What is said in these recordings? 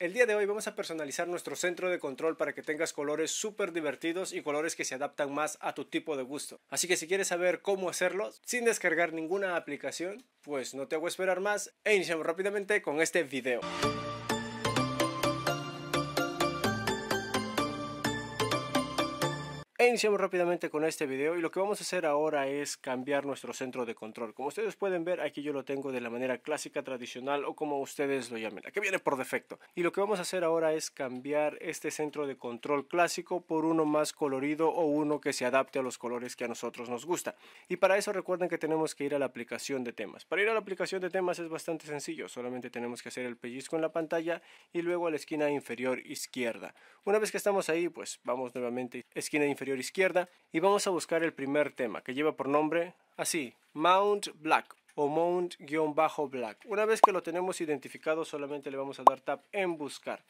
El día de hoy vamos a personalizar nuestro centro de control para que tengas colores súper divertidos y colores que se adaptan más a tu tipo de gusto. Así que si quieres saber cómo hacerlo sin descargar ninguna aplicación, pues no te hago esperar más e iniciamos rápidamente con este video. iniciamos rápidamente con este video y lo que vamos a hacer ahora es cambiar nuestro centro de control. Como ustedes pueden ver, aquí yo lo tengo de la manera clásica, tradicional o como ustedes lo llamen, la que viene por defecto. Y lo que vamos a hacer ahora es cambiar este centro de control clásico por uno más colorido o uno que se adapte a los colores que a nosotros nos gusta. Y para eso recuerden que tenemos que ir a la aplicación de temas. Para ir a la aplicación de temas es bastante sencillo, solamente tenemos que hacer el pellizco en la pantalla y luego a la esquina inferior izquierda. Una vez que estamos ahí, pues vamos nuevamente a esquina inferior izquierda y vamos a buscar el primer tema que lleva por nombre así, Mount Black o Mount-Black. bajo Una vez que lo tenemos identificado solamente le vamos a dar tap en buscar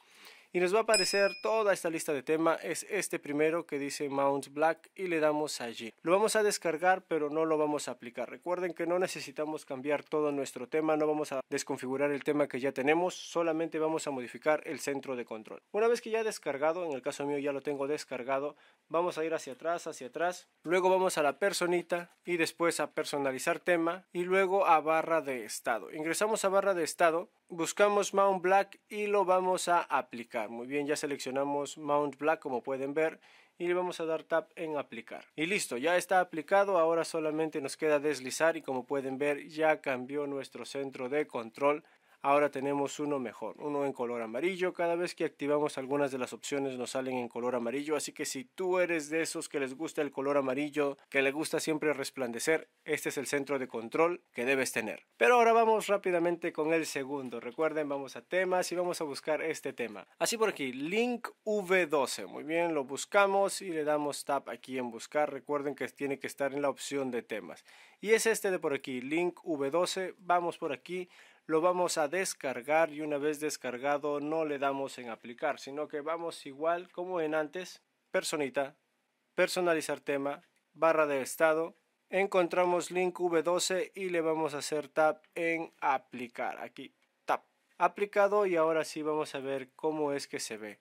y nos va a aparecer toda esta lista de tema es este primero que dice Mount Black y le damos allí lo vamos a descargar pero no lo vamos a aplicar recuerden que no necesitamos cambiar todo nuestro tema no vamos a desconfigurar el tema que ya tenemos solamente vamos a modificar el centro de control una vez que ya descargado en el caso mío ya lo tengo descargado vamos a ir hacia atrás hacia atrás luego vamos a la personita y después a personalizar tema y luego a barra de estado ingresamos a barra de estado buscamos Mount Black y lo vamos a aplicar muy bien, ya seleccionamos Mount Black como pueden ver y le vamos a dar tap en aplicar. Y listo, ya está aplicado, ahora solamente nos queda deslizar y como pueden ver ya cambió nuestro centro de control Ahora tenemos uno mejor, uno en color amarillo. Cada vez que activamos algunas de las opciones nos salen en color amarillo. Así que si tú eres de esos que les gusta el color amarillo, que les gusta siempre resplandecer, este es el centro de control que debes tener. Pero ahora vamos rápidamente con el segundo. Recuerden, vamos a temas y vamos a buscar este tema. Así por aquí, link V12. Muy bien, lo buscamos y le damos tap aquí en buscar. Recuerden que tiene que estar en la opción de temas. Y es este de por aquí, link V12. Vamos por aquí, lo vamos a descargar y una vez descargado no le damos en aplicar, sino que vamos igual como en antes, personita, personalizar tema, barra de estado, encontramos link V12 y le vamos a hacer tap en aplicar, aquí, tap, aplicado y ahora sí vamos a ver cómo es que se ve.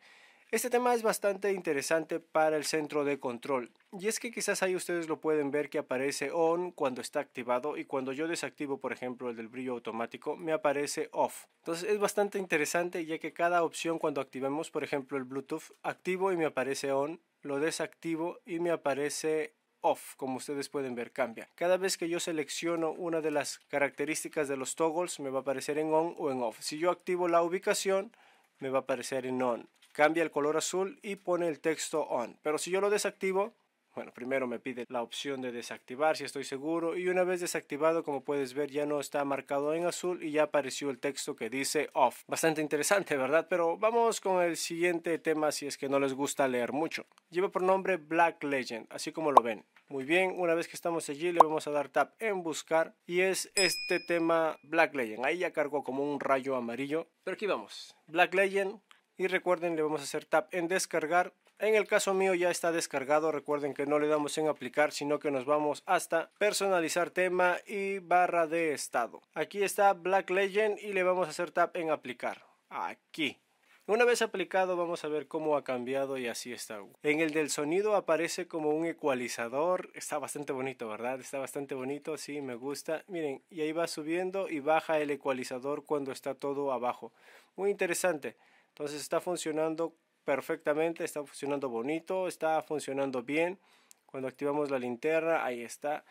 Este tema es bastante interesante para el centro de control. Y es que quizás ahí ustedes lo pueden ver que aparece on cuando está activado y cuando yo desactivo por ejemplo el del brillo automático me aparece off. Entonces es bastante interesante ya que cada opción cuando activemos por ejemplo el Bluetooth activo y me aparece on, lo desactivo y me aparece off, como ustedes pueden ver, cambia. Cada vez que yo selecciono una de las características de los toggles, me va a aparecer en on o en off. Si yo activo la ubicación, me va a aparecer en on cambia el color azul y pone el texto on. Pero si yo lo desactivo, bueno, primero me pide la opción de desactivar si estoy seguro y una vez desactivado, como puedes ver, ya no está marcado en azul y ya apareció el texto que dice off. Bastante interesante, ¿verdad? Pero vamos con el siguiente tema si es que no les gusta leer mucho. Lleva por nombre Black Legend, así como lo ven. Muy bien, una vez que estamos allí le vamos a dar tap en buscar y es este tema Black Legend. Ahí ya cargó como un rayo amarillo, pero aquí vamos. Black Legend y recuerden le vamos a hacer tap en descargar en el caso mío ya está descargado, recuerden que no le damos en aplicar, sino que nos vamos hasta personalizar tema y barra de estado. Aquí está Black Legend y le vamos a hacer tap en aplicar. Aquí. Una vez aplicado vamos a ver cómo ha cambiado y así está. En el del sonido aparece como un ecualizador, está bastante bonito, ¿verdad? Está bastante bonito, sí, me gusta. Miren, y ahí va subiendo y baja el ecualizador cuando está todo abajo. Muy interesante. Entonces está funcionando perfectamente, está funcionando bonito, está funcionando bien. Cuando activamos la linterna, ahí está.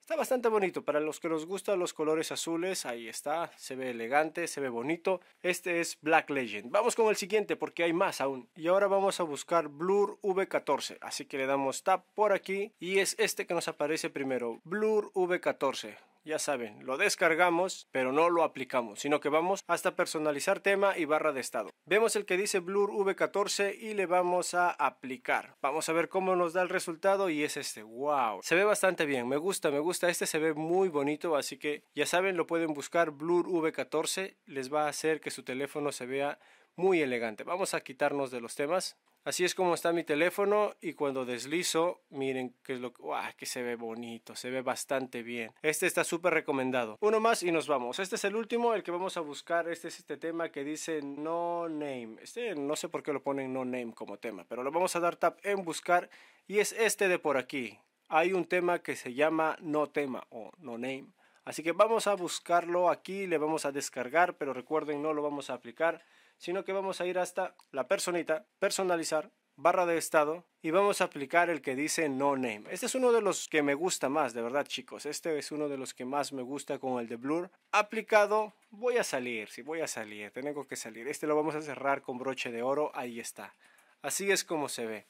Está bastante bonito. Para los que nos gustan los colores azules, ahí está. Se ve elegante, se ve bonito. Este es Black Legend. Vamos con el siguiente porque hay más aún. Y ahora vamos a buscar Blur V14. Así que le damos tap por aquí. Y es este que nos aparece primero. Blur V14 ya saben, lo descargamos, pero no lo aplicamos, sino que vamos hasta personalizar tema y barra de estado. Vemos el que dice Blur V14 y le vamos a aplicar. Vamos a ver cómo nos da el resultado y es este. ¡Wow! Se ve bastante bien, me gusta, me gusta. Este se ve muy bonito, así que ya saben, lo pueden buscar Blur V14. Les va a hacer que su teléfono se vea muy elegante. Vamos a quitarnos de los temas. Así es como está mi teléfono y cuando deslizo, miren que es lo que se ve bonito, se ve bastante bien. Este está súper recomendado. Uno más y nos vamos. Este es el último, el que vamos a buscar. Este es este tema que dice no name. Este no sé por qué lo ponen no name como tema, pero lo vamos a dar tap en buscar y es este de por aquí. Hay un tema que se llama no tema o no name. Así que vamos a buscarlo aquí, le vamos a descargar, pero recuerden no lo vamos a aplicar sino que vamos a ir hasta la personita, personalizar, barra de estado y vamos a aplicar el que dice no name. Este es uno de los que me gusta más, de verdad chicos. Este es uno de los que más me gusta con el de blur. Aplicado, voy a salir, si sí, voy a salir, tengo que salir. Este lo vamos a cerrar con broche de oro, ahí está. Así es como se ve.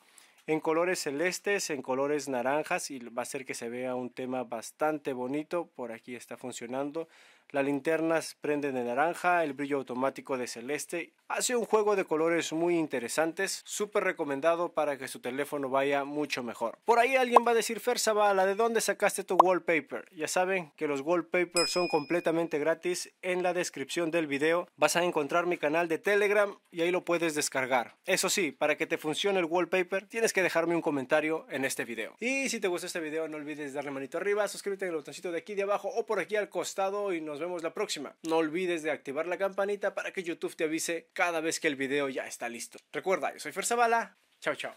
En colores celestes, en colores naranjas y va a hacer que se vea un tema bastante bonito. Por aquí está funcionando. Las linternas prenden de naranja, el brillo automático de celeste. Hace un juego de colores muy interesantes, súper recomendado para que su teléfono vaya mucho mejor. Por ahí alguien va a decir, Fer Zavala, ¿de dónde sacaste tu wallpaper? Ya saben que los wallpapers son completamente gratis. En la descripción del video vas a encontrar mi canal de Telegram y ahí lo puedes descargar. Eso sí, para que te funcione el wallpaper tienes que dejarme un comentario en este video. Y si te gustó este video no olvides darle manito arriba, suscríbete en el botoncito de aquí de abajo o por aquí al costado y nos vemos la próxima. No olvides de activar la campanita para que YouTube te avise cada vez que el video ya está listo. Recuerda, yo soy Fer Zavala. Chao, chao.